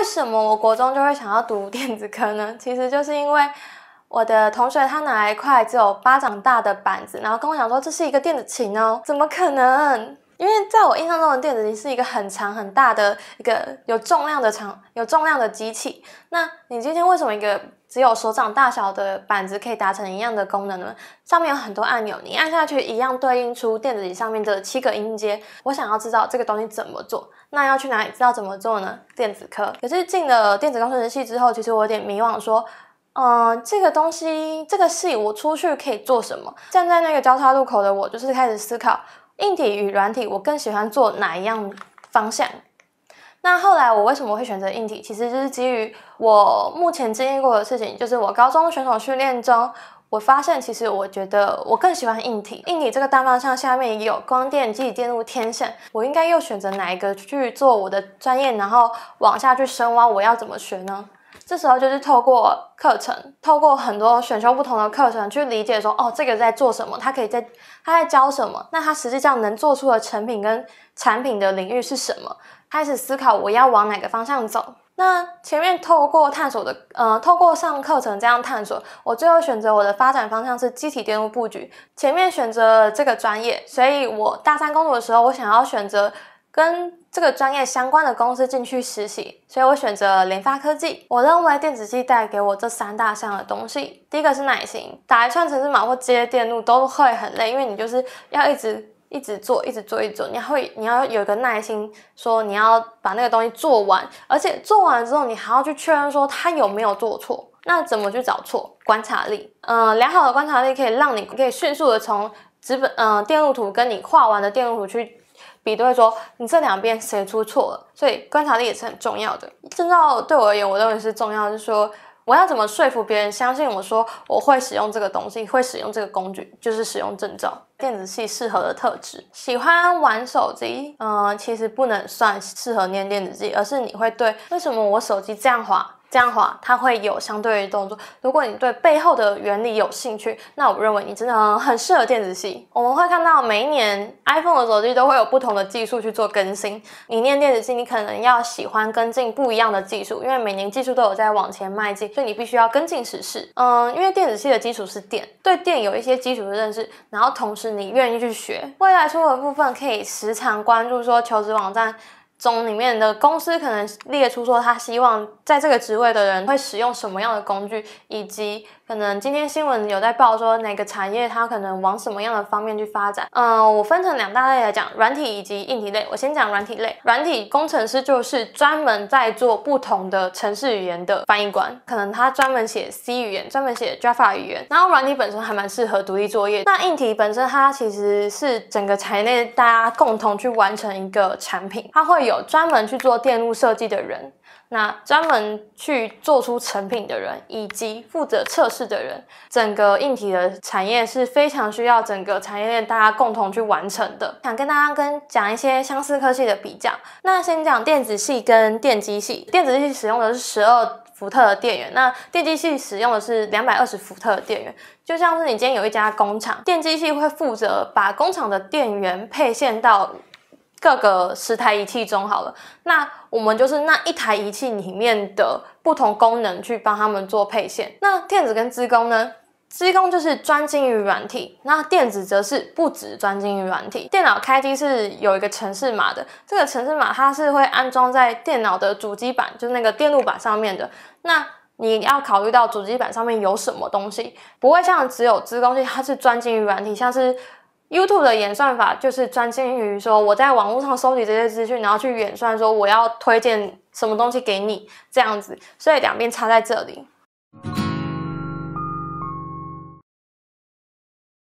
为什么我国中就会想要读电子科呢？其实就是因为我的同学他拿一块只有巴掌大的板子，然后跟我讲说这是一个电子琴哦。怎么可能？因为在我印象中的电子琴是一个很长、很大的一个有重量的长有重量的机器。那你今天为什么一个？只有手掌大小的板子可以达成一样的功能呢？上面有很多按钮，你按下去一样对应出电子椅上面的七个音阶。我想要知道这个东西怎么做，那要去哪里知道怎么做呢？电子科。可是进了电子工程系之后，其实我有点迷惘，说，嗯，这个东西，这个系，我出去可以做什么？站在那个交叉路口的我，就是开始思考，硬体与软体，我更喜欢做哪一样方向？那后来我为什么会选择硬体？其实就是基于我目前经历过的事情，就是我高中选手训练中，我发现其实我觉得我更喜欢硬体。硬体这个大方向下面也有光电、基电路、天线，我应该又选择哪一个去做我的专业？然后往下去深挖，我要怎么学呢？这时候就是透过课程，透过很多选修不同的课程去理解说，哦，这个在做什么，他可以在他在教什么，那他实际上能做出的成品跟产品的领域是什么？开始思考我要往哪个方向走。那前面透过探索的，呃，透过上课程这样探索，我最后选择我的发展方向是机体电路布局。前面选择这个专业，所以我大三工作的时候，我想要选择跟。这个专业相关的公司进去实习，所以我选择联发科技。我认为电子系带给我这三大项的东西，第一个是耐心，打一串程式码或接电路都会很累，因为你就是要一直一直做，一直做，一直做，你要你要有个耐心，说你要把那个东西做完，而且做完了之后你还要去确认说它有没有做错，那怎么去找错？观察力，嗯，良好的观察力可以让你可以迅速的从纸本，嗯，电路图跟你画完的电路图去。比对说，你这两边谁出错了？所以观察力也是很重要的。证照对我而言，我认为是重要，就是说，我要怎么说服别人相信我说我会使用这个东西，会使用这个工具，就是使用证照。电子系适合的特质，喜欢玩手机，嗯，其实不能算适合念电子系，而是你会对为什么我手机这样滑这样滑，它会有相对动作。如果你对背后的原理有兴趣，那我认为你真的很适合电子系。我们会看到每一年 iPhone 的手机都会有不同的技术去做更新。你念电子系，你可能要喜欢跟进不一样的技术，因为每年技术都有在往前迈进，所以你必须要跟进时事。嗯，因为电子系的基础是电，对电有一些基础的认识，然后同时。你愿意去学未来，出口部分可以时常关注，说求职网站中里面的公司可能列出说，他希望在这个职位的人会使用什么样的工具，以及。可能今天新闻有在报说哪个产业它可能往什么样的方面去发展？嗯，我分成两大类来讲，软体以及硬体类。我先讲软体类，软体工程师就是专门在做不同的城市语言的翻译官，可能他专门写 C 语言，专门写 Java 语言。然后软体本身还蛮适合独立作业。那硬体本身它其实是整个产业内大家共同去完成一个产品，它会有专门去做电路设计的人。那专门去做出成品的人，以及负责测试的人，整个硬体的产业是非常需要整个产业链大家共同去完成的。想跟大家跟讲一些相似科技的比较。那先讲电子系跟电机系，电子系使用的是十二伏特的电源，那电机系使用的是两百二十伏特的电源。就像是你今天有一家工厂，电机系会负责把工厂的电源配线到。各个十台仪器中好了，那我们就是那一台仪器里面的不同功能去帮他们做配线。那电子跟资工呢？资工就是专精于软体，那电子则是不止专精于软体。电脑开机是有一个程式码的，这个程式码它是会安装在电脑的主机板，就是那个电路板上面的。那你要考虑到主机板上面有什么东西，不会像只有资工系，它是专精于软体，像是。YouTube 的演算法就是专精于说，我在网络上搜集这些资讯，然后去演算说我要推荐什么东西给你这样子，所以两边差在这里。